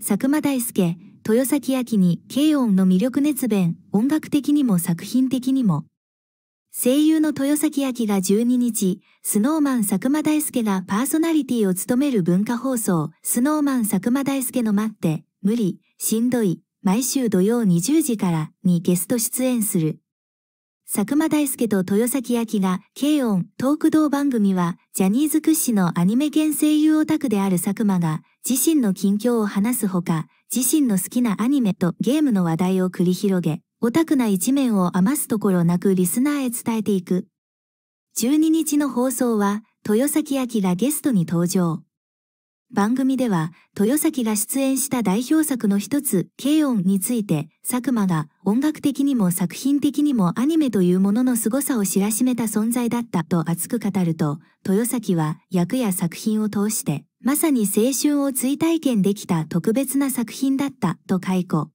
佐久間大介、豊崎明に慶音の魅力熱弁、音楽的にも作品的にも。声優の豊崎明が12日、スノーマン佐久間大介がパーソナリティを務める文化放送、スノーマン佐久間大介の待って、無理、しんどい、毎週土曜20時からにゲスト出演する。佐久間大介と豊崎明が、軽音、トーク同番組は、ジャニーズ屈指のアニメ原声優オタクである佐久間が、自身の近況を話すほか、自身の好きなアニメとゲームの話題を繰り広げ、オタクな一面を余すところなくリスナーへ伝えていく。12日の放送は、豊崎明がゲストに登場。番組では、豊崎が出演した代表作の一つ、軽音について、佐久間が音楽的にも作品的にもアニメというものの凄さを知らしめた存在だったと熱く語ると、豊崎は役や作品を通して、まさに青春を追体験できた特別な作品だったと解雇。